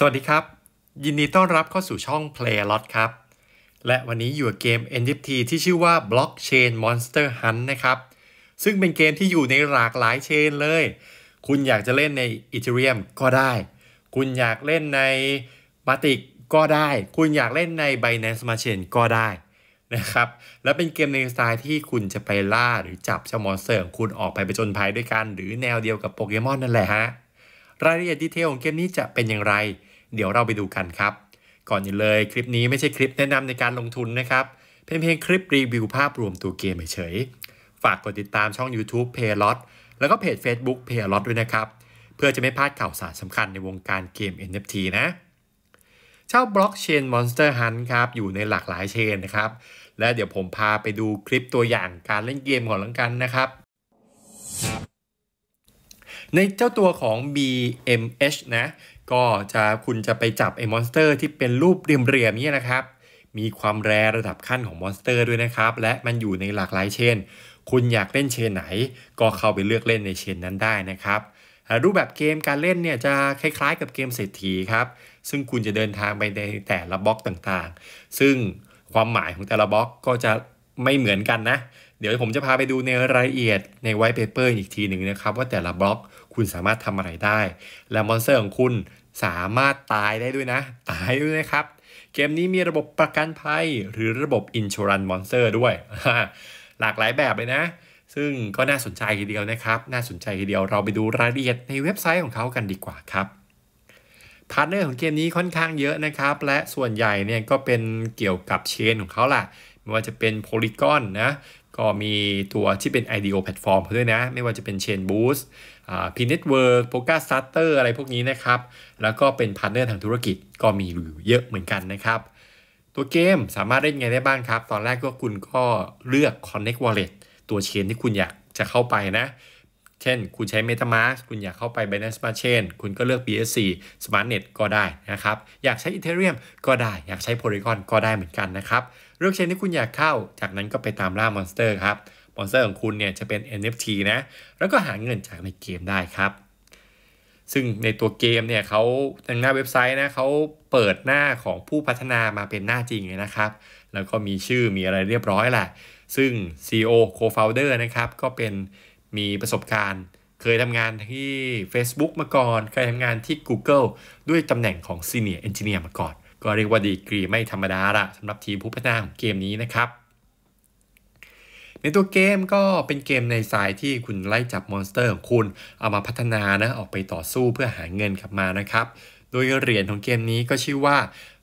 สวัสดีครับ ยินดีต้อนรับเข้าสู่ช่อง Play Lot ครับ และวันนี้อยู่กับเกม NFT ที่ชื่อว่า Blockchain Monster Hunt นะครับ ซึ่งเป็นเกมที่อยู่ในหลากหลายเชนเลย คุณอยากจะเล่นใน Ethereum ก็ได้ คุณอยากเล่นใน Matic ก็ได้ คุณอยากเล่นใน Binance Smart Chain ก็ได้นะครับและเป็นเกมในสไตล์ที่คุณจะไปล่าหรือจับเจ้ามอนสเตอร์ของคุณออกไปไปจนภัยด้วยกัน หรือแนวเดียวกับโปเกมอนนั่นแหละฮะรายละเอียดดีเทลของเกมนี้จะเป็นอย่างไรเดี๋ยวเราไปดูกันครับ ก่อนอื่นเลยคลิปนี้ไม่ใช่คลิปแนะนำในการลงทุนนะครับเป็นเพียงคลิปรีวิวภาพรวมตัวเกมเฉย ฝากกดติดตามช่อง YouTube p a y l o t แล้วก็เพจ Facebook p a y l o t ด้วยนะครับ เพื่อจะไม่พลาดข่าวสารสำคัญในวงการเกม NFT นะเจ้าบล็อกเชน Monster Hunt ครับอยู่ในหลากหลายเชนนะครับ และเดี๋ยวผมพาไปดูคลิปตัวอย่างการเล่นเกมของลังกันนะครับในเจ้าตัวของ BMH นะก็จะคุณจะไปจับไอ้มอนสเตอร์ที่เป็นรูปเรียมๆนี่นะครับ มีความแรระดับขั้นของมอนสเตอร์ด้วยนะครับ และมันอยู่ในหลากหลาย เชน คุณอยากเล่นเชนไหน ก็เข้าไปเลือกเล่นในเชนนั้นได้นะครับ รูปแบบเกมการเล่นเนี่ยจะคล้ายๆ กับเกมเศรษฐีครับ ซึ่งคุณจะเดินทางไปในแต่ละบล็อกต่างๆ ซึ่งความหมายของแต่ละบล็อกก็จะไม่เหมือนกันนะ เดี๋ยวผมจะพาไปดูในรายละเอียดในไวท์เพเปอร์อีกทีหนึ่งนะครับ ว่าแต่ละบล็อกคุณสามารถทำอะไรได้ และมอนสเตอร์ของคุณสามารถตายได้ด้วยนะ ตายด้วยนะครับ เกมนี้มีระบบประกันภัย หรือระบบ Insurance Monster ด้วย หลากหลายแบบเลยนะ ซึ่งก็น่าสนใจทีเดียวนะครับ น่าสนใจทีเดียวเราไปดูรายละเอียดในเว็บไซต์ของเขากันดีกว่าครับพาร์ทเนอร์ของเกมนี้ค่อนข้างเยอะนะครับและส่วนใหญ่เนี่ยก็เป็นเกี่ยวกับเชนของเขาล่ะ ไม่ว่าจะเป็น p o l y กอนนะก็มีตัวที่เป็น IDO platform ด้วยนะไม่ว่าจะเป็นเชนบูสพีเน็ตเวิร์กโปกาสตาร์เตอร์อะไรพวกนี้นะครับ แล้วก็เป็นพาร์ทเนอร์ทางธุรกิจก็มีอยู่เยอะเหมือนกันนะครับ ตัวเกมสามารถเล่นไงได้บ้างครับ ตอนแรกก็คุณก็เลือก Connect Wallet ตัวเชนที่คุณอยากจะเข้าไปนะ เช่นคุณใช้ MetaMask คุณอยากเข้าไป Binance Smart Chain คุณก็เลือก BSC SmartNet ก็ได้นะครับ อยากใช้ Ethereum ก็ได้อยากใช้ Polygon ก็ได้เหมือนกันนะครับ เลือกเชนที่คุณอยากเข้าจากนั้นก็ไปตามล่ามอ n สเตอร์ครับอนเซอร์ของคุณเนี่ยจะเป็น NFT นะ แล้วก็หาเงินจากในเกมได้ครับ ซึ่งในตัวเกมเนี่ยเขาทางหน้าเว็บไซต์นะเขาเปิดหน้าของผู้พัฒนามาเป็นหน้าจริงเลยนะครับ แล้วก็มีชื่อมีอะไรเรียบร้อยแหละ ซึ่ง CEO co-founder นะครับ ก็เป็นมีประสบการณ์ เคยทำงานที่ Facebook มาก่อน เคยทำงานที่ Google ด้วยตำแหน่งของ Senior Engineer มาก่อน ก็เรียกว่าดีกรีไม่ธรรมดาละสำหรับทีมผู้พัฒนาของเกมนี้นะครับในตัวเกมก็เป็นเกมในสายที่คุณไล่จับมอนสเตอร์ของคุณเอามาพัฒนานะออกไปต่อสู้เพื่อหาเงินกลับมานะครับโดยเหรียญของเกมนี้ก็ชื่อว่า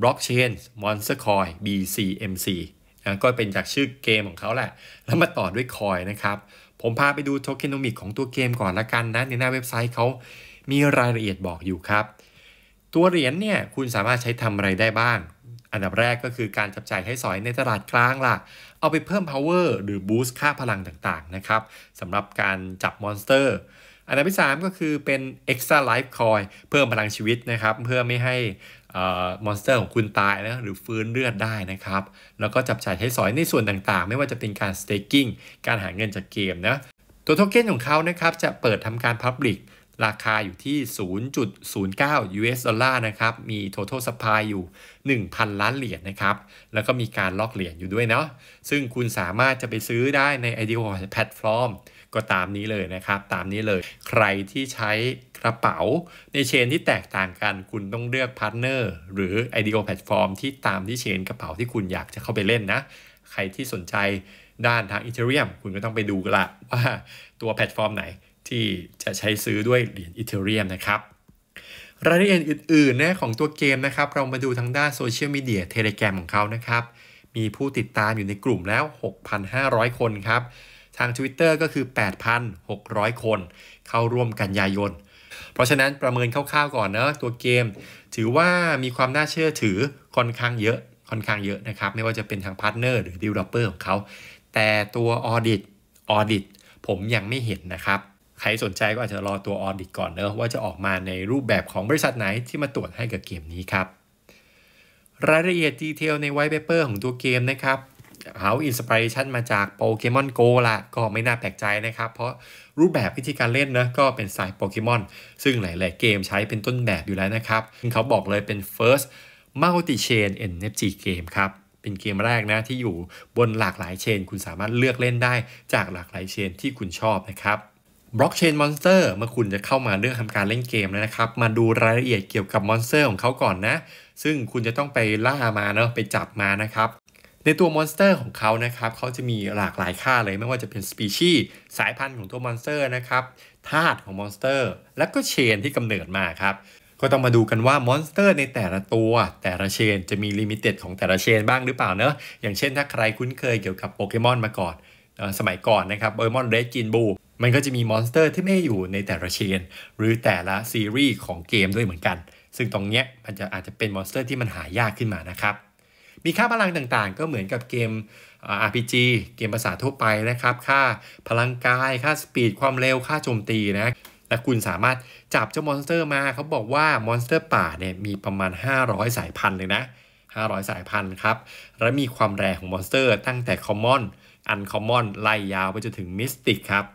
Blockchain Monster Coin BCMC นะก็เป็นจากชื่อเกมของเขาแหละแล้วมาต่อด้วยคอยนะครับผมพาไปดูโทเคนอมิกของตัวเกมก่อนละกันนะ ในหน้าเว็บไซต์เขามีรายละเอียดบอกอยู่ครับ ตัวเหรียญเนี่ยคุณสามารถใช้ทำอะไรได้บ้างอันดับแรกก็คือการจับจ่ายให้สอยในตลาดกลางล่ะ เอาไปเพิ่ม power หรือ boost ค่าพลังต่างๆ นะครับสำหรับการจับมอนสเตอร์อันดับที่3ก็คือเป็น extra life coin เพิ่มพลังชีวิตนะครับเพื่อไม่ให้มอนสเตอร์ของคุณตายนะหรือฟื้นเลือดได้นะครับแล้วก็จับจ่ายใช้สอยในส่วนต่างๆ ไม่ว่าจะเป็นการ staking การหาเงินจากเกมนะตัวโทเค็นของเขานะครับจะเปิดทำการ Public ราคาอยู่ที่ 0.09 US ดอลลาร์นะครับ มี total supply อยู่ 1,000 ล้านเหรียญนนะครับ แล้วก็มีการล็อกเหรียญอยู่ด้วยเนาะ ซึ่งคุณสามารถจะไปซื้อได้ใน ideal platform ก็ตามนี้เลยนะครับ ตามนี้เลย ใครที่ใช้กระเป๋าในเชนที่แตกต่างกัน คุณต้องเลือกพาร์ทเนอร์หรือ ideal platform ที่ตามที่เชน กระเป๋าที่คุณอยากจะเข้าไปเล่นนะ ใครที่สนใจด้านทางอีเทเรียมคุณก็ต้องไปดูละว่า ตัวแพลตฟอร์มไหนที่จะใช้ซื้อด้วยเหรียญอีเทเรียมนะครับ รายละเอียดอื่นๆนะของตัวเกมนะครับ เรามาดูทางด้านโซเชียลมีเดียเทเลแกรมของเขานะครับ มีผู้ติดตามอยู่ในกลุ่มแล้ว 6,500 คนครับ ทาง Twitter ก็คือ 8,600 คน เข้าร่วมกันยายน เพราะฉะนั้นประเมินคร่าวๆก่อนนะ ตัวเกมถือว่ามีความน่าเชื่อถือค่อนข้างเยอะ ค่อนข้างเยอะนะครับ ไม่ว่าจะเป็นทางพาร์ทเนอร์หรือดีลลอปเปอร์ของเขา แต่ตัวออดิตออดิตผมยังไม่เห็นนะครับใครสนใจก็อาจจะรอตัวออดิตก่อนเนอะว่าจะออกมาในรูปแบบของบริษัทไหนที่มาตรวจให้กับเกมนี้ครับ รายละเอียดดีเทลในไวท์เปเปอร์ของตัวเกมนะครับเอาอินสปิเรชันมาจากโปเกมอนโกละก็ไม่น่าแปลกใจนะครับ เพราะรูปแบบวิธีการเล่นนะก็เป็นสายโปเกมอนซึ่งหลาย ๆ เกมใช้เป็นต้นแบบอยู่แล้วนะครับเขาบอกเลยเป็น first multi chain NFT เกมครับเป็นเกมแรกนะที่อยู่บนหลากหลายเชนคุณสามารถเลือกเล่นได้ จากหลากหลายเชนที่คุณชอบนะครับบล็อกเชนมอนสเตอร์เมื่อคุณจะเข้ามาเรื่องทำการเล่นเกมแล้วนะครับมาดูรายละเอียดเกี่ยวกับมอนสเตอร์ของเขาก่อนนะซึ่งคุณจะต้องไปล่ามาเนาะไปจับมานะครับในตัวมอนสเตอร์ของเขานะครับเขาจะมีหลากหลายค่าเลยไม่ว่าจะเป็นสปีชีส์สายพันธุ์ของตัวมอนสเตอร์นะครับธาตุของมอนสเตอร์ และก็เชนที่กำเนิดมาครับก็ต้องมาดูกันว่ามอนสเตอร์ในแต่ละตัวแต่ละเชนจะมีลิมิเต็ดของแต่ละเชนบ้างหรือเปล่าเนอะอย่างเช่นถ้าใครคุ้นเคยเกี่ยวกับโปเกมอนมาก่อนสมัยก่อนนะครับโปเกมอนเรดจินบูมันก็จะมีมอนสเตอร์ที่ไม่อยู่ในแต่ละเชนหรือแต่ละซีรีส์ของเกมด้วยเหมือนกัน ซึ่งตรงเนี้ยมันจะอาจจะเป็นมอนสเตอร์ที่มันหายากขึ้นมานะครับ มีค่าพลังต่างๆ ก็เหมือนกับเกม RPG เกมภาษาทั่วไปนะครับ ค่าพลังกายค่าสปีดความเร็วค่าโจมตีนะ และคุณสามารถจับเจ้ามอนสเตอร์มา เขาบอกว่ามอนสเตอร์ป่าเนี่ยมีประมาณ 500 สายพันธุ์เลยนะ 500 สายพันธุ์ครับ และมีความแรงของมอนสเตอร์ตั้งแต่คอมมอน อันคอมมอน ไล่ยาวไปจนถึงมิสติกครับ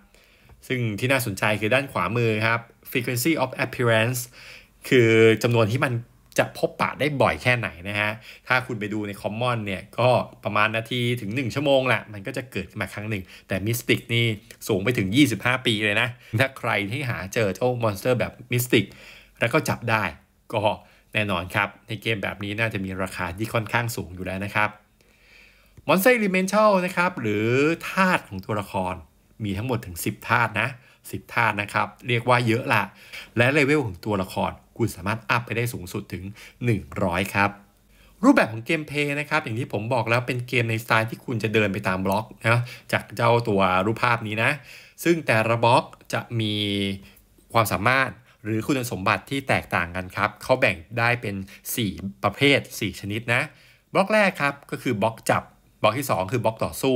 ซึ่งที่น่าสนใจคือด้านขวามือครับ frequency of appearance คือจำนวนที่มันจะพบปะได้บ่อยแค่ไหนนะฮะ ถ้าคุณไปดูในคอมมอนเนี่ย ก็ประมาณนาทีถึง 1 ชั่วโมงแหละมันก็จะเกิดขึ้นมาครั้งหนึ่ง แต่มิสติกนี่สูงไปถึง 25 ปีเลยนะ ถ้าใครที่หาเจอเจ้ามอนสเตอร์แบบมิสติกแล้วก็จับได้ ก็แน่นอนครับ ในเกมแบบนี้น่าจะมีราคาที่ค่อนข้างสูงอยู่แล้วนะครับมอนสเตอร์ลิเมน a l ลนะครับ หรือธาตุของตัวละครมีทั้งหมดถึง 10ธาตุนะ10ธาตุนะครับเรียกว่าเยอะละ และเลเวลของตัวละคร คุณสามารถอัพไปได้สูงสุดถึง 100 ครับ รูปแบบของเกมเพย์ นะครับ อย่างที่ผมบอกแล้วเป็นเกมในสไตล์ที่คุณจะเดินไปตามบล็อกนะจากเจ้าตัวรูปภาพนี้นะ ซึ่งแต่ละบล็อกจะมีความสามารถหรือคุณสมบัติที่แตกต่างกันครับเขาแบ่งได้เป็น 4 ประเภท 4 ชนิดนะ บล็อกแรกครับก็คือบล็อกจับบล็อกที่ 2 คือบล็อกต่อสู้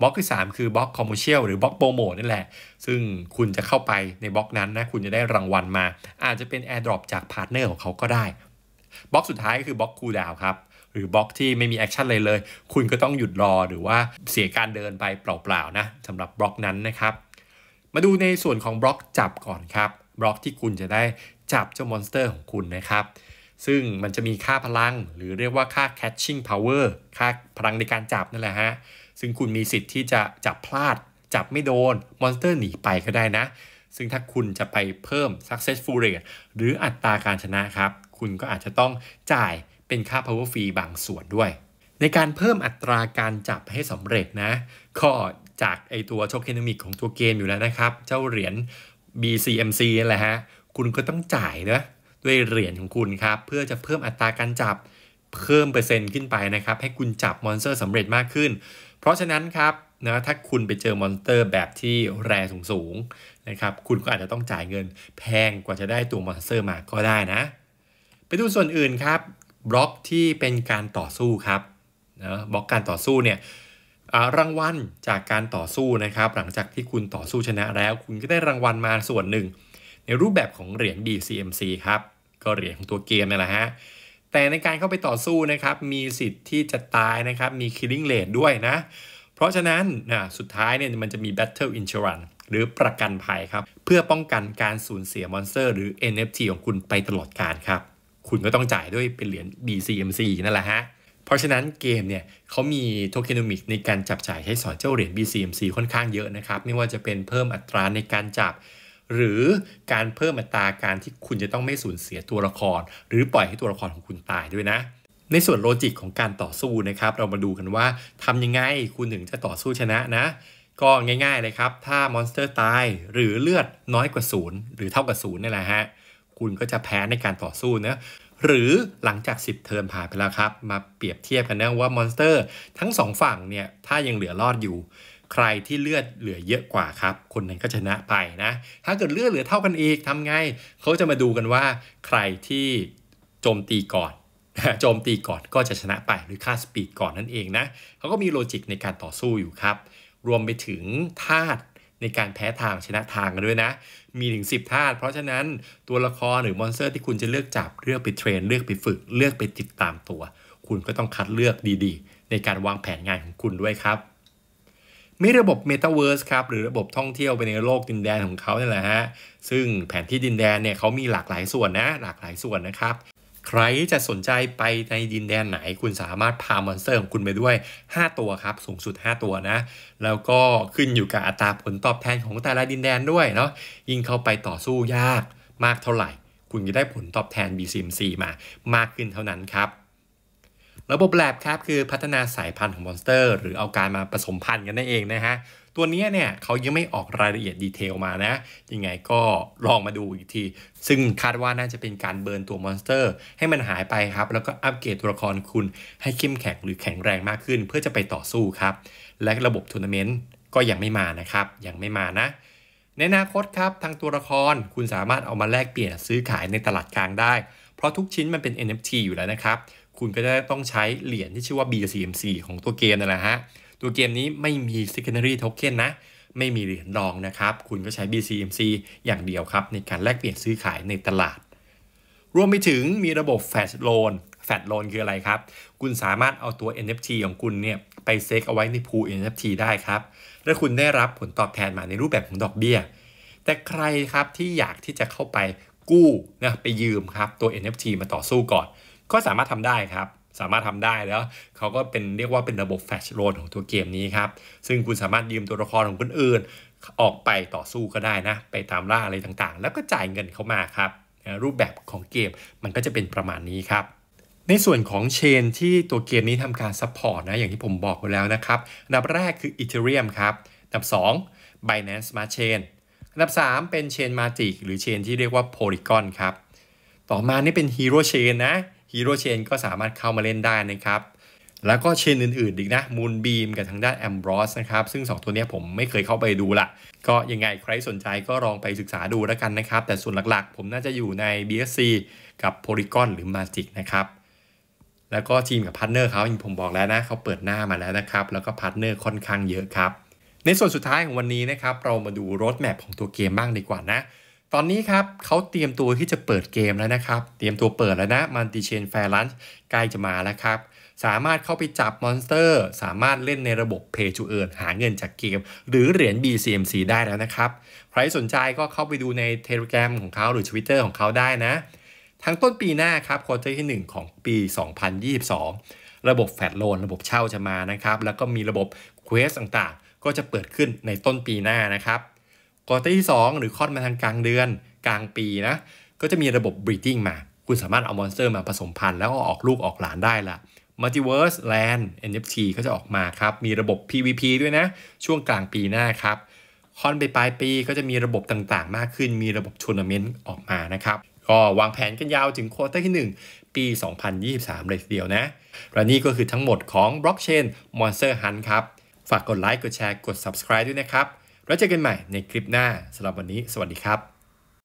บล็อกที่ 3 คือบล็อกคอมมูเชียลหรือบล็อกโปรโมทนั่นแหละ ซึ่งคุณจะเข้าไปในบล็อกนั้นนะ คุณจะได้รางวัลมา อาจจะเป็นแอร์ดรอปจากพาร์ทเนอร์ของเขาก็ได้ บล็อกสุดท้ายคือบล็อกคูลดาวครับ หรือบล็อกที่ไม่มีแอคชั่นเลยเลย คุณก็ต้องหยุดรอหรือว่าเสียการเดินไปเปล่าๆนะสำหรับบล็อกนั้นนะครับ มาดูในส่วนของบล็อกจับก่อนครับ บล็อกที่คุณจะได้จับเจ้ามอนสเตอร์ของคุณนะครับซึ่งมันจะมีค่าพลังหรือเรียกว่าค่า catching power ค่าพลังในการจับนั่นแหละฮะ ซึ่งคุณมีสิทธิ์ที่จะจับพลาด จับไม่โดน มอนสเตอร์หนีไปก็ได้นะ ซึ่งถ้าคุณจะไปเพิ่ม successful rate หรืออัตราการชนะครับ คุณก็อาจจะต้องจ่ายเป็นค่า power fee บางส่วนด้วย ในการเพิ่มอัตราการจับให้สำเร็จนะ ก็จากไอตัวโชคเคนมิกของตัวเกมอยู่แล้วนะครับ เจ้าเหรียญ BCMC นั่นแหละฮะ คุณก็ต้องจ่ายนะด้วยเหรียญของคุณครับเพื่อจะเพิ่มอัตราการจับ เพิ่มเปอร์เซ็นต์ขึ้นไปนะครับ ให้คุณจับมอนสเตอร์สำเร็จมากขึ้น เพราะฉะนั้นครับนะถ้าคุณไปเจอมอนสเตอร์ แบบที่แรงสูงๆนะครับคุณก็อาจจะต้องจ่ายเงินแพงกว่าจะได้ตัวมอนสเตอร์มาก็ได้นะ ไปดูส่วนอื่นครับ บล็อกที่เป็นการต่อสู้ครับนะบล็อกการต่อสู้เนี่ยรางวัลจากการต่อสู้นะครับ หลังจากที่คุณต่อสู้ชนะแล้วคุณก็ได้รางวัลมาส่วนหนึ่ง ในรูปแบบของเหรียญ DCMC ครับ็เหรียญของตัวเกมนี่แหละฮะ แต่ในการเข้าไปต่อสู้นะครับ มีสิทธิ์ที่จะตายนะครับ มี killing rate ด้วยนะ เพราะฉะนั้นนะสุดท้ายเนี่ยมันจะมี battle insurance หรือประกันภัยครับ เพื่อป้องกันการสูญเสียมอนสเตอร์หรือ NFT ของคุณไปตลอดการครับ คุณก็ต้องจ่ายด้วยเป็นเหรียญ BCMC นั่นแหละฮะ เพราะฉะนั้นเกมเนี่ย เขามีโทเคโนมิกในการจับจ่ายให้สอนเจ้าเหรียญ BCMC ค่อนข้างเยอะนะครับ ไม่ว่าจะเป็นเพิ่มอัตราในการจับหรือการเพิ่มอัตราการที่คุณจะต้องไม่สูญเสียตัวละคร หรือปล่อยให้ตัวละครของคุณตายด้วยนะ ในส่วนโลจิกของการต่อสู้นะครับ เรามาดูกันว่าทำยังไงคุณถึงจะต่อสู้ชนะนะ ก็ง่าย ๆเลยครับ ถ้ามอนสเตอร์ตาย หรือเลือดน้อยกว่าศูนย์หรือเท่ากับศูนย์นี่แหละฮะ คุณก็จะแพ้ในการต่อสู้นะ หรือหลังจาก 10 เทิร์นผ่านไปแล้วครับมาเปรียบเทียบกันนะว่ามอนสเตอร์ ทั้ง2ฝั่งเนี่ยถ้ายังเหลือรอดอยู่ใครที่เลือดเหลือเยอะกว่าครับ คนนั้นก็ชนะไปนะ ถ้าเกิดเลือดเหลือเท่ากันอีกทำไง เขาจะมาดูกันว่า ใครที่โจมตีก่อนโจมตีก่อนก็จะชนะไปหรือค่าสปีดก่อนนั่นเองนะ เขาก็มีโลจิกในการต่อสู้อยู่ครับ รวมไปถึงธาตุในการแพ้ทางชนะทางกันด้วยนะ มีถึง10ธาตุ เพราะฉะนั้นตัวละครหรือมอนสเตอร์ที่คุณจะเลือกจับเลือกไปเทรนเลือกไปฝึกเลือกไปติดตามตัว คุณก็ต้องคัดเลือกดีๆ ในการวางแผนงานของคุณด้วยครับมีระบบ m e t a วิร์สครับ หรือระบบท่องเที่ยวไปในโลกดินแดนของเขาเนี่ยแหละฮะ ซึ่งแผนที่ดินแดนเนี่ยเขามีหลากหลายส่วนนะ หลากหลายส่วนนะครับ ใครจะสนใจไปในดินแดนไหน คุณสามารถพามอนสเตอร์ของคุณไปด้วย 5 ตัวครับ สูงสุด 5 ตัวนะ แล้วก็ขึ้นอยู่กับอัตราผลตอบแทนของแต่ละดินแดนด้วยเนาะยิ่งเข้าไปต่อสู้ยากมากเท่าไหร่ คุณจะได้ผลตอบแทน BCMC มา มากขึ้นเท่านั้นครับระบบแลบครับคือพัฒนาสายพันธุ์ของมอนสเตอร์หรือเอาการมาผสมพันธุ์กันนั่นเองนะฮะ ตัวนี้เนี่ยเขายังไม่ออกรายละเอียดดีเทลมานะ ยังไงก็ลองมาดูอีกที ซึ่งคาดว่าน่าจะเป็นการเบิร์นตัวมอนสเตอร์ ให้มันหายไปครับ แล้วก็อัปเกรดตัวละครคุณให้เข้มแข็งหรือแข็งแรงมากขึ้นเพื่อจะไปต่อสู้ครับ และระบบทัวร์นาเมนต์ก็ยังไม่มานะครับยังไม่มานะ ในอนาคตครับทางตัวละครคุณสามารถเอามาแลกเปลี่ยนซื้อขายในตลาดกลางได้ เพราะทุกชิ้นมันเป็น NFT อยู่แล้วนะครับคุณก็จะต้องใช้เหรียญที่ชื่อว่า BCMC ของตัวเกมนั่นแหละฮะ ตัวเกมนี้ไม่มี secondary token นะ ไม่มีเหรียญรองนะครับ คุณก็ใช้ BCMC อย่างเดียวครับ ในการแลกเปลี่ยนซื้อขายในตลาด รวมไปถึงมีระบบ fast loan fast loan คืออะไรครับ คุณสามารถเอาตัว NFT ของคุณเนี่ยไปเซกเอาไว้ใน pool NFT ได้ครับ และคุณได้รับผลตอบแทนมาในรูปแบบของดอกเบี้ย แต่ใครครับที่อยากที่จะเข้าไปกู้นะไปยืมครับตัว NFT มาต่อสู้ก่อนก็สามารถทำได้ครับ สามารถทำได้ แล้วเขาก็เป็นเรียกว่าเป็นระบบแฟชโรนของตัวเกมนี้ครับ ซึ่งคุณสามารถยืมตัวละครของคนอื่น ออกไปต่อสู้ก็ได้นะ ไปตามล่าอะไรต่างๆ แล้วก็จ่ายเงินเข้ามาครับ รูปแบบของเกมมันก็จะเป็นประมาณนี้ครับ ในส่วนของเชนที่ตัวเกมนี้ทำการซัพพอร์ตนะ อย่างที่ผมบอกไปแล้วนะครับอันดับแรกคือ Ethereum ครับอันดับ2 Binance Smart Chain อันดับ 3 เป็นเชนมาจิกหรือเชนที่เรียกว่า Polygon ครับ ต่อมานี่เป็น Hero Chain นะฮีโร่เชนก็สามารถเข้ามาเล่นได้นะครับ แล้วก็เชนอื่นๆอีกนะ มูนบีมกับทางด้านแอมบรอสนะครับ ซึ่ง 2 ตัวนี้ผมไม่เคยเข้าไปดูละ ก็ยังไงใครสนใจก็ลองไปศึกษาดูแล้วกันนะครับ แต่ส่วนหลักๆ ผมน่าจะอยู่ใน BSC กับ Polygon หรือ Magic นะครับ แล้วก็ทีมกับพาร์ทเนอร์เขาผมบอกแล้วนะ เขาเปิดหน้ามาแล้วนะครับ แล้วก็พาร์ทเนอร์ค่อนข้างเยอะครับ ในส่วนสุดท้ายของวันนี้นะครับ เรามาดูรถแมพของตัวเกมบ้างดีกว่านะตอนนี้ครับเขาเตรียมตัวที่จะเปิดเกมแล้วนะครับ เตรียมตัวเปิดแล้วนะมันติเชนแฟร์ลันช์ใกล้จะมาแล้วครับ สามารถเข้าไปจับมอนสเตอร์ สามารถเล่นในระบบ p a จูเอิร์หาเงินจากเกม หรือเหรียญ BCMC ได้แล้วนะครับใครสนใจก็เข้าไปดูใน Telegram ของเขาหรือ Twitter ของเขาได้นะ ทั้งต้นปีหน้าครับควอเตอร์ที่ 1 ของปี 2022 ระบบแฟลโลนระบบเช่าจะมานะครับแล้วก็มีระบบเควสต่างๆก็จะเปิดขึ้นในต้นปีหน้านะครับควอเตอร์ที่ 2 หรือคลอดมาทางกลางเดือนกลางปีนะก็จะมีระบบบริดิ้งมา คุณสามารถเอามอนสเตอร์มาผสมพันธุ์แล้วก็ออกลูกออกหลานได้ละมัลติเวิร์สแลนด์ NFT ก็จะออกมาครับมีระบบ PVP ด้วยนะช่วงกลางปีหน้าครับคอนไปปลายปีก็จะมีระบบต่างๆ มากขึ้นมีระบบทัวร์นาเมนต์ออกมานะครับ ก็วางแผนกันยาวถึงโควต้าที่ 1 ปี 2023เลยทีเดียวนะและนี่ก็คือทั้งหมดของ Blockchain Monster Hunt ครับฝากกดไลค์กดแชร์กด subscribe ด้วยนะครับแล้วเจอกันใหม่ในคลิปหน้าสำหรับวันนี้สวัสดีครับ